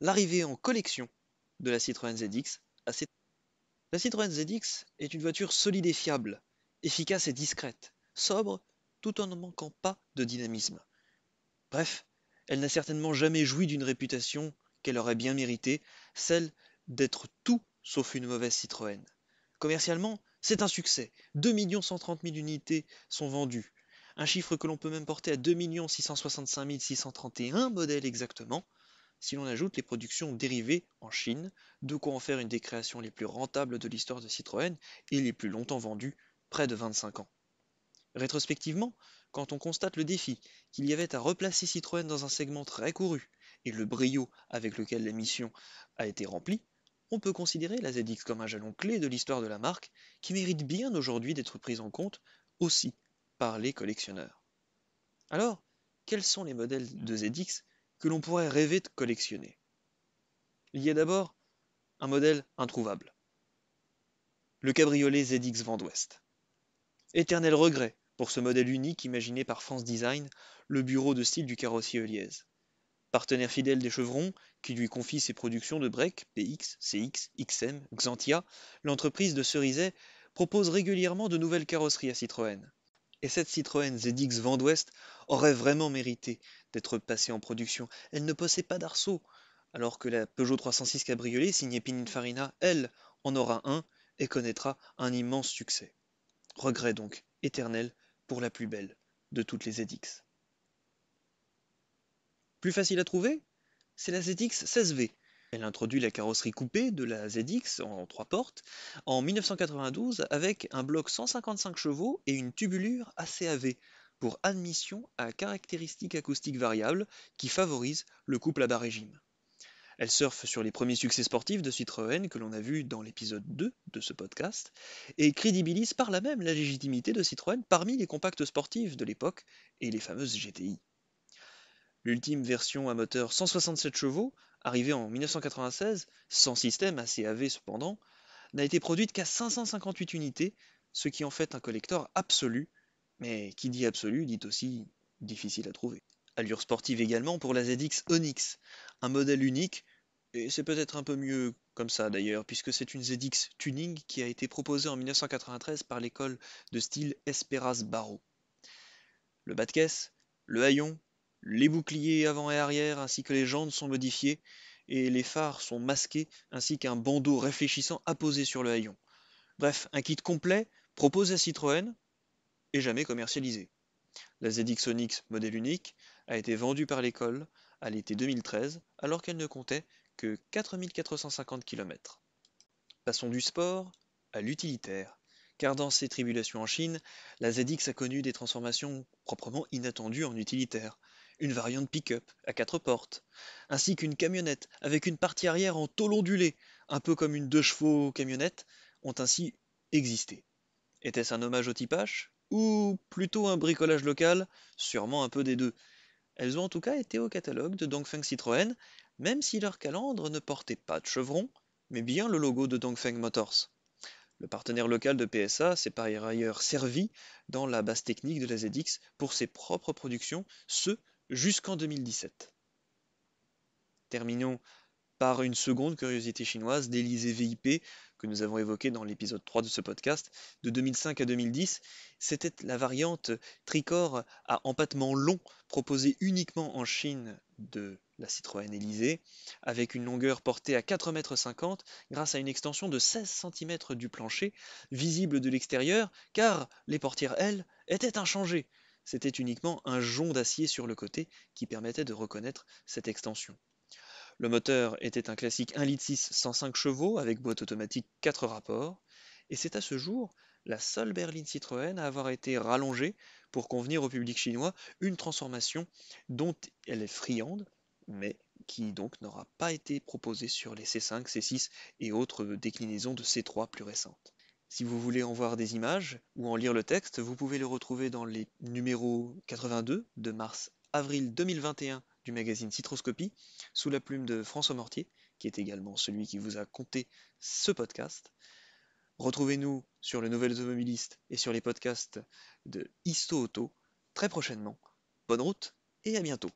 l'arrivée en collection de la Citroën ZX la Citroën ZX est une voiture solide et fiable, efficace et discrète, sobre tout en ne manquant pas de dynamisme. Bref, elle n'a certainement jamais joui d'une réputation qu'elle aurait bien méritée, celle d'être tout sauf une mauvaise Citroën. Commercialement, c'est un succès. 2 130 000 unités sont vendues. Un chiffre que l'on peut même porter à 2 665 631 modèles exactement, si l'on ajoute les productions dérivées en Chine, de quoi en faire une des créations les plus rentables de l'histoire de Citroën et les plus longtemps vendues, près de 25 ans. Rétrospectivement, quand on constate le défi qu'il y avait à replacer Citroën dans un segment très couru et le brio avec lequel la mission a été remplie, on peut considérer la ZX comme un jalon clé de l'histoire de la marque qui mérite bien aujourd'hui d'être prise en compte aussi par les collectionneurs. Alors, quels sont les modèles de ZX que l'on pourrait rêver de collectionner. Il y a d'abord un modèle introuvable. Le cabriolet ZX Vent Éternel regret pour ce modèle unique imaginé par France Design, le bureau de style du carrossier Euliez. Partenaire fidèle des Chevrons, qui lui confie ses productions de break, PX, CX, XM, Xantia, l'entreprise de Cerizet propose régulièrement de nouvelles carrosseries à Citroën. Et cette Citroën ZX d'Ouest aurait vraiment mérité d'être passée en production. Elle ne possède pas d'arceau, alors que la Peugeot 306 Cabriolet signée Pininfarina, elle, en aura un et connaîtra un immense succès. Regret donc éternel pour la plus belle de toutes les ZX. Plus facile à trouver, c'est la ZX 16V, elle introduit la carrosserie coupée de la ZX en trois portes en 1992 avec un bloc 155 chevaux et une tubulure ACAV pour admission à caractéristiques acoustiques variables qui favorise le couple à bas régime. Elle surfe sur les premiers succès sportifs de Citroën que l'on a vu dans l'épisode 2 de ce podcast et crédibilise par là même la légitimité de Citroën parmi les compacts sportifs de l'époque et les fameuses GTI. L'ultime version à moteur 167 chevaux, arrivée en 1996, sans système AV cependant, n'a été produite qu'à 558 unités, ce qui en fait un collector absolu, mais qui dit absolu dit aussi difficile à trouver. Allure sportive également pour la ZX Onyx, un modèle unique, et c'est peut-être un peu mieux comme ça d'ailleurs, puisque c'est une ZX Tuning qui a été proposée en 1993 par l'école de style Esperas Barrow. Le bas de caisse, le haillon, les boucliers avant et arrière ainsi que les jantes sont modifiés et les phares sont masqués ainsi qu'un bandeau réfléchissant apposé sur le haillon. Bref, un kit complet proposé à Citroën et jamais commercialisé. La ZX Onyx modèle unique a été vendue par l'école à l'été 2013 alors qu'elle ne comptait que 4450 km. Passons du sport à l'utilitaire, car dans ses tribulations en Chine, la ZX a connu des transformations proprement inattendues en utilitaire une variante pick-up à quatre portes, ainsi qu'une camionnette avec une partie arrière en tôle ondulée, un peu comme une deux chevaux camionnette, ont ainsi existé. Était-ce un hommage au typage ou plutôt un bricolage local Sûrement un peu des deux. Elles ont en tout cas été au catalogue de Dongfeng Citroën, même si leur calandre ne portait pas de chevron, mais bien le logo de Dongfeng Motors. Le partenaire local de PSA s'est par ailleurs servi dans la base technique de la ZX pour ses propres productions, ceux jusqu'en 2017. Terminons par une seconde curiosité chinoise d'Elysée VIP que nous avons évoquée dans l'épisode 3 de ce podcast. De 2005 à 2010, c'était la variante tricorps à empattement long proposée uniquement en Chine de la Citroën Élysée, avec une longueur portée à 4,50 m grâce à une extension de 16 cm du plancher, visible de l'extérieur car les portières, elles, étaient inchangées c'était uniquement un jonc d'acier sur le côté qui permettait de reconnaître cette extension. Le moteur était un classique 1 litre 6 105 chevaux avec boîte automatique 4 rapports, et c'est à ce jour la seule berline Citroën à avoir été rallongée pour convenir au public chinois, une transformation dont elle est friande, mais qui donc n'aura pas été proposée sur les C5, C6 et autres déclinaisons de C3 plus récentes. Si vous voulez en voir des images ou en lire le texte, vous pouvez le retrouver dans les numéros 82 de mars-avril 2021 du magazine Citroscopie, sous la plume de François Mortier, qui est également celui qui vous a compté ce podcast. Retrouvez-nous sur le Nouvel Automobiliste et sur les podcasts de Histo Auto très prochainement. Bonne route et à bientôt.